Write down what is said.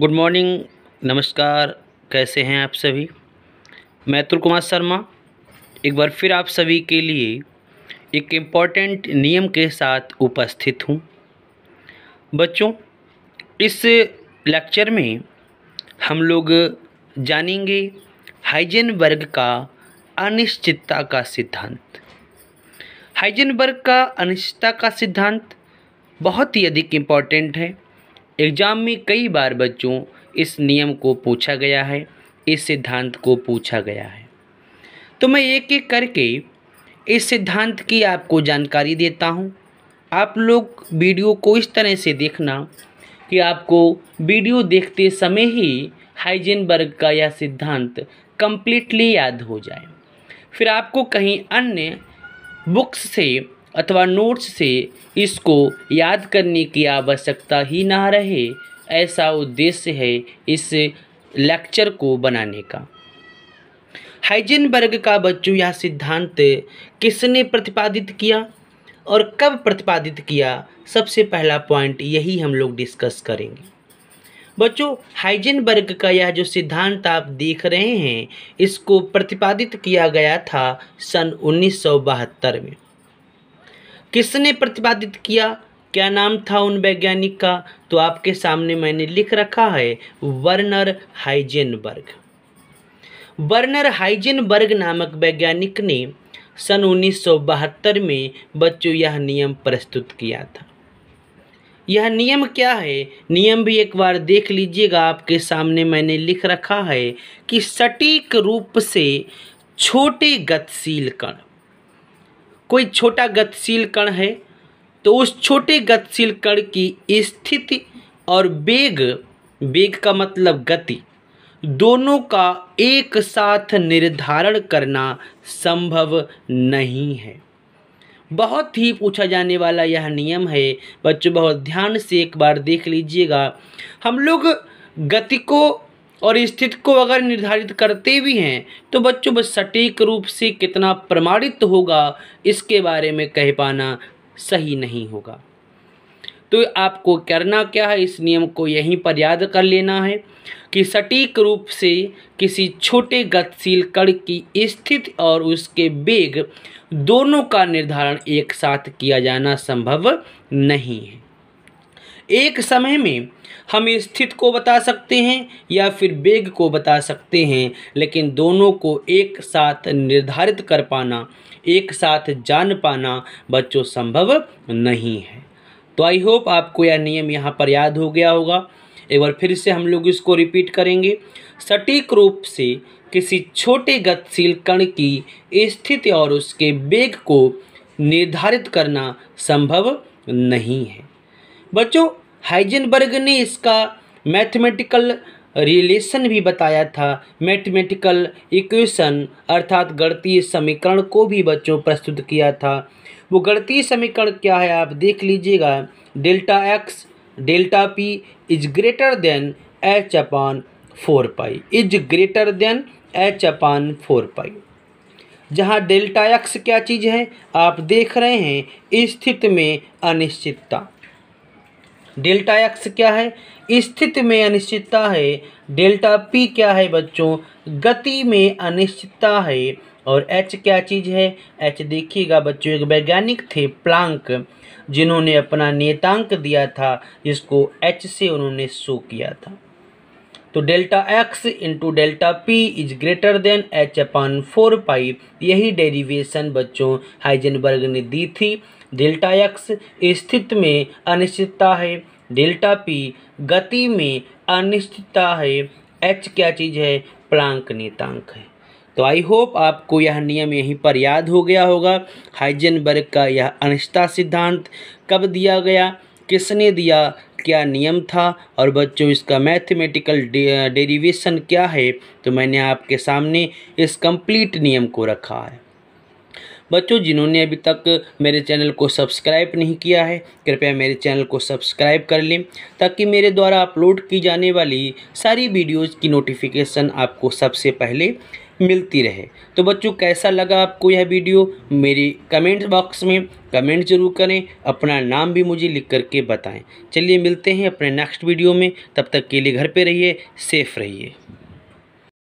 good morning नमस्कार कैसे हैं आप सभी मैं अतुल कुमार शर्मा एक बार फिर आप सभी के लिए एक इम्पॉर्टेंट नियम के साथ उपस्थित हूँ बच्चों इस लेक्चर में हम लोग जानेंगे हाइजेनबर्ग का अनिश्चितता का सिद्धांत हाइजेनबर्ग का अनिश्चितता का सिद्धांत बहुत ही अधिक इम्पॉर्टेंट है एग्ज़ाम में कई बार बच्चों इस नियम को पूछा गया है इस सिद्धांत को पूछा गया है तो मैं एक एक करके इस सिद्धांत की आपको जानकारी देता हूँ आप लोग वीडियो को इस तरह से देखना कि आपको वीडियो देखते समय ही हाइजेनबर्ग का यह सिद्धांत कम्प्लीटली याद हो जाए फिर आपको कहीं अन्य बुक्स से अथवा नोट्स से इसको याद करने की आवश्यकता ही ना रहे ऐसा उद्देश्य है इस लेक्चर को बनाने का हाइजेनबर्ग का बच्चों यह सिद्धांत किसने प्रतिपादित किया और कब प्रतिपादित किया सबसे पहला पॉइंट यही हम लोग डिस्कस करेंगे बच्चों हाइजेनबर्ग का यह जो सिद्धांत आप देख रहे हैं इसको प्रतिपादित किया गया था सन उन्नीस में किसने प्रतिपादित किया क्या नाम था उन वैज्ञानिक का तो आपके सामने मैंने लिख रखा है वर्नर हाइजेनबर्ग वर्नर हाइजेनबर्ग नामक वैज्ञानिक ने सन 1972 में बच्चों यह नियम प्रस्तुत किया था यह नियम क्या है नियम भी एक बार देख लीजिएगा आपके सामने मैंने लिख रखा है कि सटीक रूप से छोटे गतिशील कण कोई छोटा गतिशील कण है तो उस छोटे गतिशील कण की स्थिति और वेग वेग का मतलब गति दोनों का एक साथ निर्धारण करना संभव नहीं है बहुत ही पूछा जाने वाला यह नियम है बच्चों बहुत ध्यान से एक बार देख लीजिएगा हम लोग गति को और स्थिति को अगर निर्धारित करते भी हैं तो बच्चों बस सटीक रूप से कितना प्रमाणित होगा इसके बारे में कह पाना सही नहीं होगा तो आपको करना क्या है इस नियम को यहीं पर याद कर लेना है कि सटीक रूप से किसी छोटे गतिशील कण की स्थिति और उसके वेग दोनों का निर्धारण एक साथ किया जाना संभव नहीं है एक समय में हम स्थित को बता सकते हैं या फिर वेग को बता सकते हैं लेकिन दोनों को एक साथ निर्धारित कर पाना एक साथ जान पाना बच्चों संभव नहीं है तो आई होप आपको यह नियम यहाँ पर याद हो गया होगा एक बार फिर से हम लोग इसको रिपीट करेंगे सटीक रूप से किसी छोटे गतिशील कण की स्थिति और उसके वेग को निर्धारित करना संभव नहीं है बच्चों हाइजनबर्ग ने इसका मैथमेटिकल रिलेशन भी बताया था मैथमेटिकल इक्वेशन अर्थात गणतीय समीकरण को भी बच्चों प्रस्तुत किया था वो गणतीय समीकरण क्या है आप देख लीजिएगा delta x delta p is greater than h upon four pi is greater than h upon four pi जहाँ डेल्टा एक्स क्या चीज़ है आप देख रहे हैं स्थित में अनिश्चितता डेल्टा एक्स क्या है स्थिति में अनिश्चितता है डेल्टा पी क्या है बच्चों गति में अनिश्चितता है और एच क्या चीज़ है एच देखिएगा बच्चों एक वैज्ञानिक थे प्लांक जिन्होंने अपना नेतांक दिया था जिसको एच से उन्होंने शो किया था तो delta x into delta p is greater than h upon four pi यही डेरिवेशन बच्चों हाइजनबर्ग ने दी थी डेल्टा एक्स स्थिति में अनिश्चितता है डेल्टा पी गति में अनिश्चितता है एच क्या चीज़ है प्लांक नेतांक है तो आई होप आपको यह नियम यहीं पर याद हो गया होगा वर्ग का यह अनिश्चितता सिद्धांत कब दिया गया किसने दिया क्या नियम था और बच्चों इसका मैथमेटिकल डेरिवेशन क्या है तो मैंने आपके सामने इस कंप्लीट नियम को रखा है बच्चों जिन्होंने अभी तक मेरे चैनल को सब्सक्राइब नहीं किया है कृपया मेरे चैनल को सब्सक्राइब कर लें ताकि मेरे द्वारा अपलोड की जाने वाली सारी वीडियोज़ की नोटिफिकेशन आपको सबसे पहले मिलती रहे तो बच्चों कैसा लगा आपको यह वीडियो मेरी कमेंट बॉक्स में कमेंट जरूर करें अपना नाम भी मुझे लिख करके बताएं चलिए मिलते हैं अपने नेक्स्ट वीडियो में तब तक के लिए घर पे रहिए सेफ़ रहिए